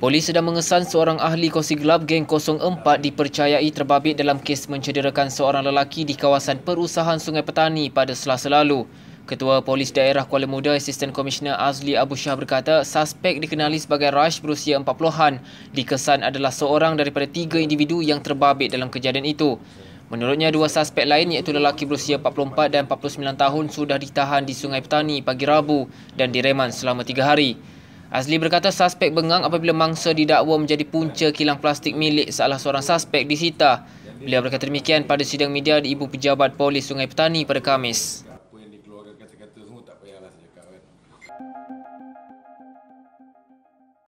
Polis sedang mengesan seorang ahli kosi gelap geng 04 dipercayai terbabit dalam kes mencederakan seorang lelaki di kawasan perusahaan Sungai Petani pada selasa lalu. Ketua Polis Daerah Kuala Muda, Assistant Commissioner Azli Abu Shah berkata, suspek dikenali sebagai Raj berusia 40-an dikesan adalah seorang daripada tiga individu yang terbabit dalam kejadian itu. Menurutnya, dua suspek lain iaitu lelaki berusia 44 dan 49 tahun sudah ditahan di Sungai Petani pagi Rabu dan direman selama tiga hari. Azli berkata suspek bengang apabila mangsa didakwa menjadi punca kilang plastik milik salah seorang suspek di Sita. Beliau berkata demikian pada sidang media di Ibu Pejabat Polis Sungai Petani pada Khamis.